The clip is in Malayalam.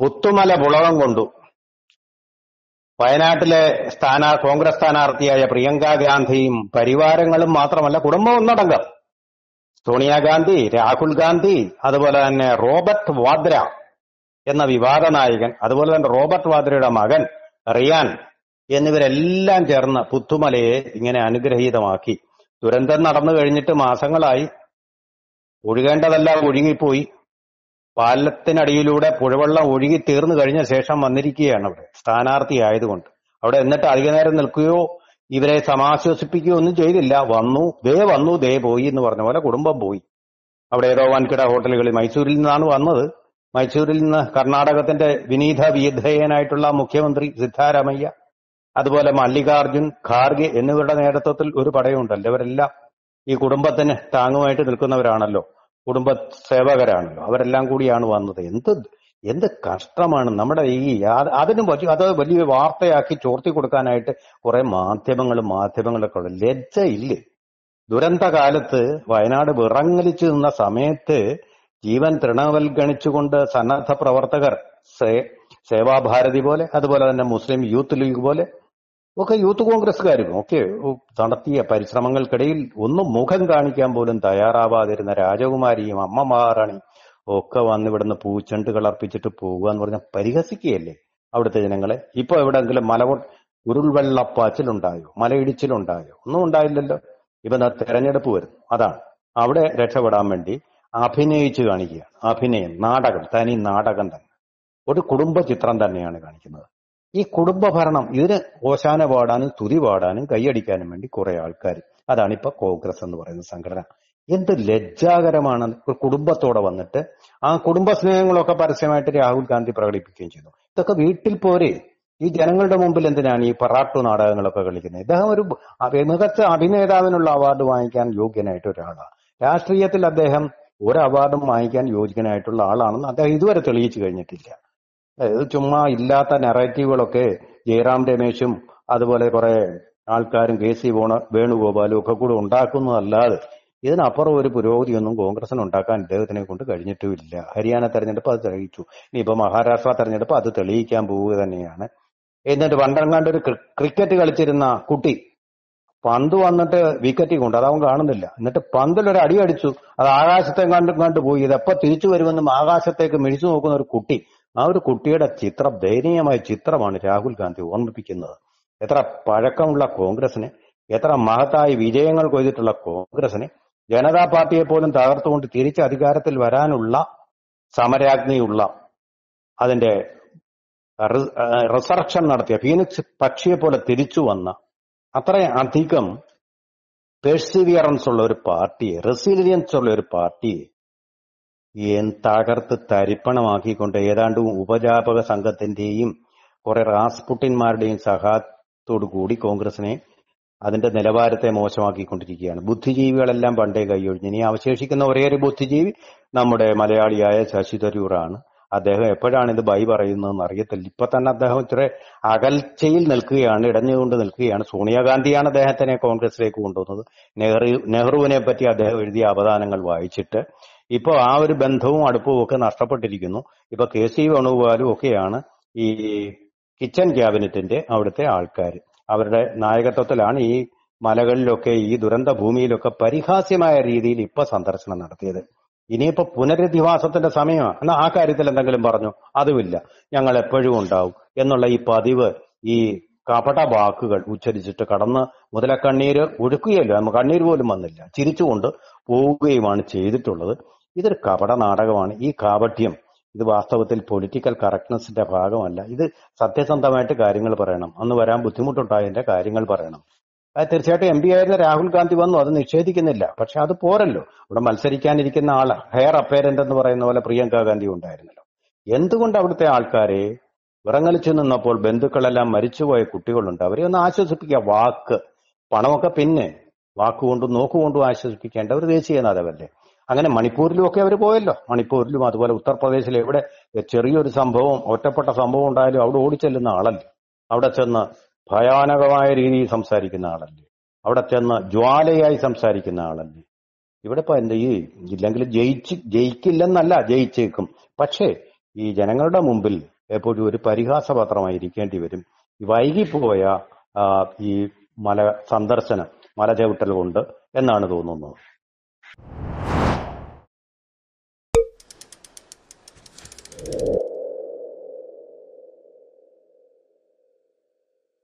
പുത്തുമല പുളകം കൊണ്ടു വയനാട്ടിലെ സ്ഥാനാ കോൺഗ്രസ് സ്ഥാനാർത്ഥിയായ പ്രിയങ്ക ഗാന്ധിയും പരിവാരങ്ങളും മാത്രമല്ല കുടുംബം ഒന്നടങ്കം സോണിയാഗാന്ധി രാഹുൽ ഗാന്ധി അതുപോലെ തന്നെ റോബർട്ട് വാദ്ര എന്ന വിവാദ നായകൻ അതുപോലെ തന്നെ റോബർട്ട് വാദ്രയുടെ മകൻ റിയാൻ എന്നിവരെല്ലാം ചേർന്ന് പുത്തുമലയെ ഇങ്ങനെ അനുഗ്രഹീതമാക്കി ദുരന്തം നടന്നു കഴിഞ്ഞിട്ട് മാസങ്ങളായി ഒഴുകേണ്ടതെല്ലാം ഒഴുങ്ങിപ്പോയി പാലത്തിനടിയിലൂടെ പുഴവെള്ളം ഒഴുകി തീർന്നു കഴിഞ്ഞ ശേഷം വന്നിരിക്കുകയാണ് അവിടെ സ്ഥാനാർത്ഥി ആയതുകൊണ്ട് അവിടെ എന്നിട്ട് അധിക നേരം നിൽക്കുകയോ ഇവരെ സമാശ്വസിപ്പിക്കുകയോ ഒന്നും ചെയ്തില്ല വന്നു ദേ വന്നു ദേ പോയി എന്ന് പറഞ്ഞ പോലെ കുടുംബം പോയി അവിടെ ഏതോ വൻകിട ഹോട്ടലുകളിൽ മൈസൂരിൽ നിന്നാണ് വന്നത് മൈസൂരിൽ നിന്ന് കർണാടകത്തിന്റെ വിനീത വിധേയനായിട്ടുള്ള മുഖ്യമന്ത്രി സിദ്ധാരാമയ്യ അതുപോലെ മല്ലികാർജുൻ ഖാർഗെ എന്നിവരുടെ നേതൃത്വത്തിൽ ഒരു പടയുണ്ടല്ലോ ഇവരെല്ലാം ഈ കുടുംബത്തിന് താങ്ങുമായിട്ട് നിൽക്കുന്നവരാണല്ലോ കുടുംബ സേവകരാണല്ലോ അവരെല്ലാം കൂടിയാണ് വന്നത് എന്ത് എന്ത് കഷ്ടമാണ് നമ്മുടെ ഈ അതിനും അത് വലിയ വാർത്തയാക്കി ചോർത്തി കൊടുക്കാനായിട്ട് കുറെ മാധ്യമങ്ങളും മാധ്യമങ്ങളൊക്കെ ഉണ്ട് ലജ്ജയില്ലേ ദുരന്ത കാലത്ത് വയനാട് വിറങ്ങലിച്ചു നിന്ന സമയത്ത് ജീവൻ തൃണവൽഗണിച്ചുകൊണ്ട് സന്നദ്ധ പ്രവർത്തകർ സേവാഭാരതി പോലെ അതുപോലെ തന്നെ മുസ്ലിം യൂത്ത് ലീഗ് പോലെ ഒക്കെ യൂത്ത് കോൺഗ്രസ്സുകാരും ഒക്കെ നടത്തിയ പരിശ്രമങ്ങൾക്കിടയിൽ ഒന്നും മുഖം കാണിക്കാൻ പോലും തയ്യാറാവാതിരുന്ന രാജകുമാരിയും അമ്മ മഹാറാണി ഒക്കെ വന്ന് ഇവിടുന്ന് പൂച്ചെണ്ട് കളർപ്പിച്ചിട്ട് പോകുക എന്ന് പറഞ്ഞാൽ പരിഹസിക്കുകയല്ലേ അവിടുത്തെ ജനങ്ങളെ ഇപ്പൊ എവിടെങ്കിലും മലവ ഉരുൾവെള്ളപ്പാച്ചിലുണ്ടായോ മലയിടിച്ചിലുണ്ടായോ ഒന്നും ഉണ്ടായില്ലല്ലോ ഇപ്പൊ തെരഞ്ഞെടുപ്പ് വരും അതാണ് അവിടെ രക്ഷപ്പെടാൻ വേണ്ടി അഭിനയിച്ചു കാണിക്കുകയാണ് അഭിനയം നാടകം തനി നാടകം തന്നെ ഒരു കുടുംബ ചിത്രം തന്നെയാണ് കാണിക്കുന്നത് ഈ കുടുംബ ഭരണം ഇതിന് ഓശാന പാടാനും തുതി പാടാനും കൈയടിക്കാനും വേണ്ടി കുറെ ആൾക്കാർ അതാണ് ഇപ്പൊ കോൺഗ്രസ് എന്ന് പറയുന്ന സംഘടന എന്ത് ലജ്ജാകരമാണ് ഒരു കുടുംബത്തോടെ വന്നിട്ട് ആ കുടുംബ സ്നേഹങ്ങളൊക്കെ പരസ്യമായിട്ട് രാഹുൽ ഗാന്ധി പ്രകടിപ്പിക്കുകയും ചെയ്തു ഇതൊക്കെ വീട്ടിൽ പോരെ ഈ ജനങ്ങളുടെ മുമ്പിൽ എന്തിനാണ് ഈ പറാട്ടു നാടകങ്ങളൊക്കെ കളിക്കുന്നത് ഇദ്ദേഹം ഒരു മികച്ച അഭിനേതാവിനുള്ള അവാർഡ് വാങ്ങിക്കാൻ യോഗ്യനായിട്ട് ഒരാളാണ് രാഷ്ട്രീയത്തിൽ അദ്ദേഹം ഒരു അവാർഡും വാങ്ങിക്കാൻ യോഗ്യനായിട്ടുള്ള ആളാണെന്ന് അദ്ദേഹം ഇതുവരെ തെളിയിച്ചു കഴിഞ്ഞിട്ടില്ല അതായത് ചുമ്മാ ഇല്ലാത്ത നെറേറ്റീവുകളൊക്കെ ജയറാം രമേശും അതുപോലെ കുറെ ആൾക്കാരും കെ സി വോണ വേണുഗോപാലും ഒക്കെ കൂടെ ഉണ്ടാക്കുന്നതല്ലാതെ ഇതിനപ്പുറം ഒരു പുരോഗതിയൊന്നും കോൺഗ്രസിന് ഉണ്ടാക്കാൻ ഇദ്ദേഹത്തിനെ കൊണ്ട് കഴിഞ്ഞിട്ടുമില്ല ഹരിയാന തെരഞ്ഞെടുപ്പ് അത് തെളിയിച്ചു ഇനിയിപ്പോ മഹാരാഷ്ട്ര തെരഞ്ഞെടുപ്പ് അത് തെളിയിക്കാൻ പോവുക തന്നെയാണ് എന്നിട്ട് പണ്ടെങ്ങാണ്ട് ഒരു ക്രിക്കറ്റ് കളിച്ചിരുന്ന കുട്ടി പന്ത് വന്നിട്ട് വിക്കറ്റിൽ കൊണ്ട് അതവൻ കാണുന്നില്ല എന്നിട്ട് പന്തിലൊരു അടി അടിച്ചു അത് ആകാശത്തെ കണ്ടും കണ്ടു പോയി ഇതെപ്പോ തിരിച്ചു വരുമെന്നും ആകാശത്തേക്ക് മിഴിച്ചു നോക്കുന്ന ഒരു കുട്ടി ആ ഒരു കുട്ടിയുടെ ചിത്രം ദയനീയമായ ചിത്രമാണ് രാഹുൽ ഗാന്ധി ഓർമ്മിപ്പിക്കുന്നത് എത്ര പഴക്കമുള്ള കോൺഗ്രസിന് എത്ര മഹത്തായ വിജയങ്ങൾ കൊയ്തിട്ടുള്ള കോൺഗ്രസിന് ജനതാ പാർട്ടിയെ പോലും തകർത്തുകൊണ്ട് തിരിച്ച് അധികാരത്തിൽ വരാനുള്ള സമരാജ്ഞിയുള്ള അതിന്റെ റിസർക്ഷൻ നടത്തിയ ഫീനിക്സ് പക്ഷിയെ പോലെ തിരിച്ചു വന്ന അത്ര അധികം പെർസിവിയറൻസ് ഉള്ള ഒരു പാർട്ടിയെ റെസിലിയൻസ് ഉള്ള ഒരു പാർട്ടിയെ തകർത്ത് തരിപ്പണമാക്കിക്കൊണ്ട് ഏതാണ്ട് ഉപജാപക സംഘത്തിന്റെയും കുറെ റാസ്പുട്ടിന്മാരുടെയും കൂടി കോൺഗ്രസിനെ അതിന്റെ നിലവാരത്തെ മോശമാക്കിക്കൊണ്ടിരിക്കുകയാണ് ബുദ്ധിജീവികളെല്ലാം പണ്ടേ കൈയൊഴിഞ്ഞു ഇനി അവശേഷിക്കുന്ന ഒരേ ഒരു ബുദ്ധിജീവി നമ്മുടെ മലയാളിയായ ശശി തരൂറാണ് അദ്ദേഹം എപ്പോഴാണ് ഇത് ബൈ പറയുന്നതെന്ന് അറിയത്തില്ല ഇപ്പൊ തന്നെ അദ്ദേഹം ഇത്ര അകൽച്ചയിൽ നിൽക്കുകയാണ് ഇടഞ്ഞുകൊണ്ട് നിൽക്കുകയാണ് സോണിയാഗാന്ധിയാണ് അദ്ദേഹത്തിനെ കോൺഗ്രസിലേക്ക് കൊണ്ടുവന്നത് നെഹ്റു നെഹ്റുവിനെ പറ്റി അദ്ദേഹം എഴുതിയ അവദാനങ്ങൾ വായിച്ചിട്ട് ഇപ്പോൾ ആ ഒരു ബന്ധവും അടുപ്പവും ഒക്കെ നഷ്ടപ്പെട്ടിരിക്കുന്നു ഇപ്പൊ കെ സി വേണുഗോപാലും ഒക്കെയാണ് ഈ കിച്ചൺ ക്യാബിനറ്റിന്റെ അവിടുത്തെ ആൾക്കാർ അവരുടെ നായകത്വത്തിലാണ് ഈ മലകളിലൊക്കെ ഈ ദുരന്ത ഭൂമിയിലൊക്കെ പരിഹാസ്യമായ രീതിയിൽ ഇപ്പൊ സന്ദർശനം നടത്തിയത് ഇനിയിപ്പോ പുനരധിവാസത്തിന്റെ സമയമാണ് എന്നാൽ ആ കാര്യത്തിൽ എന്തെങ്കിലും പറഞ്ഞു അതുമില്ല ഞങ്ങൾ എപ്പോഴും ഉണ്ടാവും എന്നുള്ള ഈ പതിവ് ഈ കപട വാക്കുകൾ ഉച്ചരിച്ചിട്ട് കടന്ന് മുതല കണ്ണീര് ഒഴുക്കുകയല്ല കണ്ണീര് പോലും വന്നില്ല ചിരിച്ചുകൊണ്ട് പോവുകയുമാണ് ചെയ്തിട്ടുള്ളത് ഇതൊരു കപട നാടകമാണ് ഈ കാപട്യം ഇത് വാസ്തവത്തിൽ പൊളിറ്റിക്കൽ കറക്റ്റ്നസിന്റെ ഭാഗമല്ല ഇത് സത്യസന്ധമായിട്ട് കാര്യങ്ങൾ പറയണം അന്ന് വരാൻ ബുദ്ധിമുട്ടുണ്ടായതിന്റെ കാര്യങ്ങൾ പറയണം തീർച്ചയായിട്ടും എം പി ആയിരുന്ന രാഹുൽ ഗാന്ധി വന്നു അത് നിഷേധിക്കുന്നില്ല പക്ഷെ അത് പോരല്ലോ ഇവിടെ മത്സരിക്കാനിരിക്കുന്ന ആള് ഹെയർ അപ്പേരന്റ് എന്ന് പറയുന്ന പോലെ പ്രിയങ്ക ഗാന്ധി ഉണ്ടായിരുന്നല്ലോ എന്തുകൊണ്ട് അവിടുത്തെ ആൾക്കാരെ വിറങ്ങലിച്ചു നിന്നപ്പോൾ ബന്ധുക്കളെല്ലാം മരിച്ചുപോയ കുട്ടികളുണ്ട് അവരെ ഒന്ന് ആശ്വസിപ്പിക്കുക വാക്ക് പണമൊക്കെ പിന്നെ വാക്കുകൊണ്ടും നോക്കുകൊണ്ടും ആശ്വസിപ്പിക്കേണ്ട ഒരു ദേശീയ നേതാവല്ലേ അങ്ങനെ മണിപ്പൂരിലും ഒക്കെ അവർ പോയല്ലോ മണിപ്പൂരിലും അതുപോലെ ഉത്തർപ്രദേശിൽ എവിടെ ചെറിയൊരു സംഭവം ഒറ്റപ്പെട്ട സംഭവം ഉണ്ടായാലും അവിടെ ഓടിച്ചെല്ലുന്ന ആളല്ലേ അവിടെ ചെന്ന് ഭയാനകമായ രീതിയിൽ സംസാരിക്കുന്ന ആളല്ലേ അവിടെ ചെന്ന് ജ്വാലയായി സംസാരിക്കുന്ന ആളല്ലേ ഇവിടെ ഇപ്പൊ എന്താ ഈ ഇല്ലെങ്കിൽ ജയിച്ച് ജയിക്കില്ലെന്നല്ല ജയിച്ചേക്കും പക്ഷേ ഈ ജനങ്ങളുടെ മുമ്പിൽ എപ്പോഴും ഒരു പരിഹാസപാത്രമായിരിക്കേണ്ടി വരും വൈകിപ്പോയ ഈ മല സന്ദർശനം മല ചവിട്ടൽ കൊണ്ട് എന്നാണ് തോന്നുന്നത്